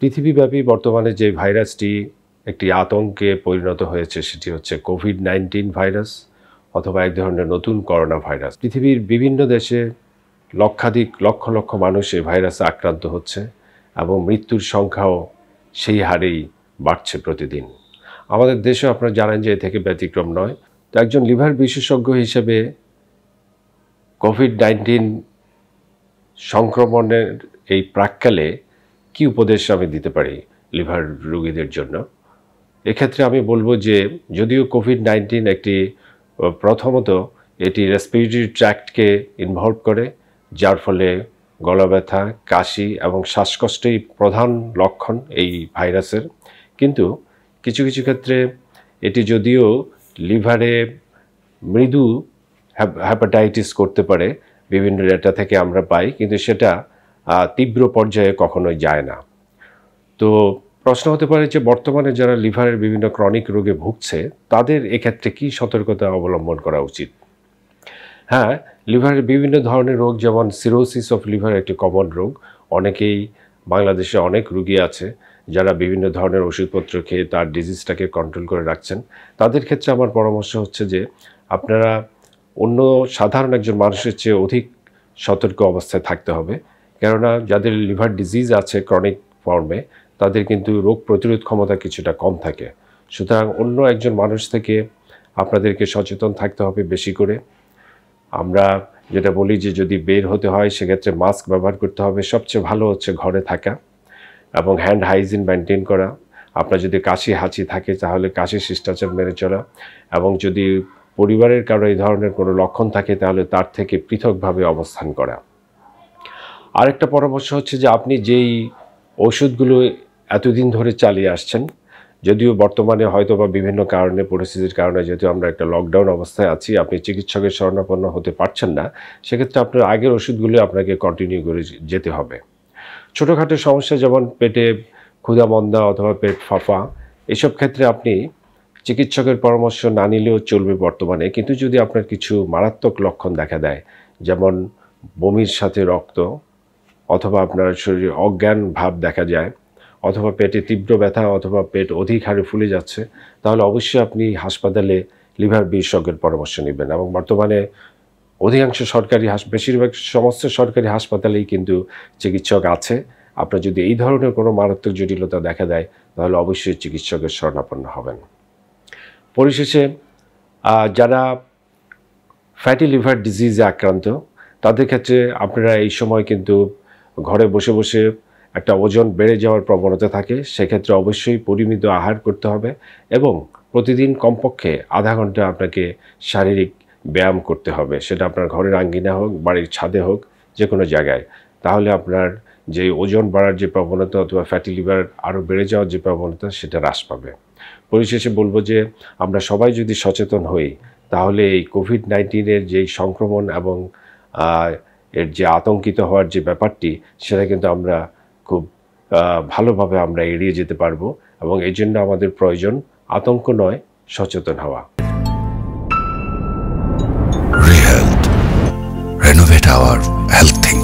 পৃথিবীব্যাপী বর্তমানে যে ভাইরাসটি একটি আতঙ্কে পরিণত হয়েছে সেটি হচ্ছে কোভিড নাইন্টিন ভাইরাস অথবা এক ধরনের নতুন করোনা ভাইরাস পৃথিবীর বিভিন্ন দেশে লক্ষাধিক লক্ষ লক্ষ মানুষ এই ভাইরাসে আক্রান্ত হচ্ছে এবং মৃত্যুর সংখ্যাও সেই হারেই বাড়ছে প্রতিদিন আমাদের দেশে আপনারা জানেন যে এ থেকে ব্যতিক্রম নয় তো একজন লিভার বিশেষজ্ঞ হিসেবে কোভিড নাইন্টিন সংক্রমণের এই প্রাককালে কি উপদেশ আমি দিতে পারি লিভার রোগীদের জন্য এক্ষেত্রে আমি বলবো যে যদিও কোভিড নাইন্টিন একটি প্রথমত এটি রেসপিরেটরি ট্র্যাক্টকে ইনভলভ করে যার ফলে গলা ব্যথা কাশি এবং শ্বাসকষ্টই প্রধান লক্ষণ এই ভাইরাসের কিন্তু কিছু কিছু ক্ষেত্রে এটি যদিও লিভারে মৃদু হ্যাপাটাইটিস করতে পারে বিভিন্ন ডেটা থেকে আমরা পাই কিন্তু সেটা তীব্র পর্যায়ে কখনোই যায় না তো প্রশ্ন হতে পারে যে বর্তমানে যারা লিভারের বিভিন্ন ক্রনিক রোগে ভুগছে তাদের এক্ষেত্রে কি সতর্কতা অবলম্বন করা উচিত হ্যাঁ লিভারের বিভিন্ন ধরনের রোগ যেমন সিরোসিস অফ লিভার একটি কমন রোগ অনেকেই বাংলাদেশে অনেক রুগী আছে যারা বিভিন্ন ধরনের ওষুধপত্র খেয়ে তার ডিজিজটাকে কন্ট্রোল করে রাখছেন তাদের ক্ষেত্রে আমার পরামর্শ হচ্ছে যে আপনারা অন্য সাধারণ একজন মানুষের চেয়ে অধিক সতর্ক অবস্থায় থাকতে হবে কেননা যাদের লিভার ডিজিজ আছে ক্রনিক ফর্মে তাদের কিন্তু রোগ প্রতিরোধ ক্ষমতা কিছুটা কম থাকে সুতরাং অন্য একজন মানুষ থেকে আপনাদেরকে সচেতন থাকতে হবে বেশি করে আমরা যেটা বলি যে যদি বের হতে হয় সেক্ষেত্রে মাস্ক ব্যবহার করতে হবে সবচেয়ে ভালো হচ্ছে ঘরে থাকা এবং হ্যান্ড হাইজিন মেনটেন করা আপনার যদি কাশি হাঁচি থাকে তাহলে কাশি শিষ্টাচার মেনে চলা এবং যদি পরিবারের কারো এই ধরনের কোনো লক্ষণ থাকে তাহলে তার থেকে পৃথকভাবে অবস্থান করা আরেকটা পরামর্শ হচ্ছে যে আপনি যেই ওষুধগুলো এতদিন ধরে চালিয়ে আসছেন যদিও বর্তমানে হয়তো বা বিভিন্ন কারণে পরিস্থিতির কারণে যেহেতু আমরা একটা লকডাউন অবস্থায় আছি আপনি চিকিৎসকের শরণাপন্ন হতে পারছেন না সেক্ষেত্রে আপনার আগের ওষুধগুলো আপনাকে কন্টিনিউ করে যেতে হবে ছোটোখাটো সমস্যা যেমন পেটে ক্ষুধা মন্দা অথবা পেট ফাঁপা এসব ক্ষেত্রে আপনি চিকিৎসকের পরামর্শ না নিলেও চলবে বর্তমানে কিন্তু যদি আপনার কিছু মারাত্মক লক্ষণ দেখা দেয় যেমন বমির সাথে রক্ত অথবা আপনার শরীরে অজ্ঞান ভাব দেখা যায় অথবা পেটে তীব্র ব্যথা অথবা পেট অধিক হারে ফুলে যাচ্ছে তাহলে অবশ্যই আপনি হাসপাতালে লিভার বিশেষজ্ঞের পরামর্শ নেবেন এবং বর্তমানে অধিকাংশ সরকারি হাস বেশিরভাগ সমস্ত সরকারি হাসপাতালেই কিন্তু চিকিৎসক আছে আপনার যদি এই ধরনের কোনো মারাত্মক জটিলতা দেখা দেয় তাহলে অবশ্যই চিকিৎসকের শরণাপন্ন হবেন পরিশেষে যারা ফ্যাটি লিভার ডিজিজে আক্রান্ত তাদের ক্ষেত্রে আপনারা এই সময় কিন্তু ঘরে বসে বসে একটা ওজন বেড়ে যাওয়ার প্রবণতা থাকে সেক্ষেত্রে অবশ্যই পরিমিত আহার করতে হবে এবং প্রতিদিন কমপক্ষে আধা ঘন্টা আপনাকে শারীরিক ব্যায়াম করতে হবে সেটা আপনার ঘরের আঙ্গিনা হোক বাড়ির ছাদে হোক যে কোনো জায়গায় তাহলে আপনার যে ওজন বাড়ার যে প্রবণতা অথবা ফ্যাটি লিভার আরও বেড়ে যাওয়ার যে প্রবণতা সেটা হ্রাস পাবে পরিশেষে বলবো যে আমরা সবাই যদি সচেতন হই তাহলে এই কোভিড নাইন্টিনের যেই সংক্রমণ এবং এর যে আতঙ্কিত হওয়ার যে ব্যাপারটি সেটা কিন্তু আমরা খুব ভালোভাবে আমরা এড়িয়ে যেতে পারবো এবং এই জন্য আমাদের প্রয়োজন আতঙ্ক নয় সচেতন হওয়া হেলথ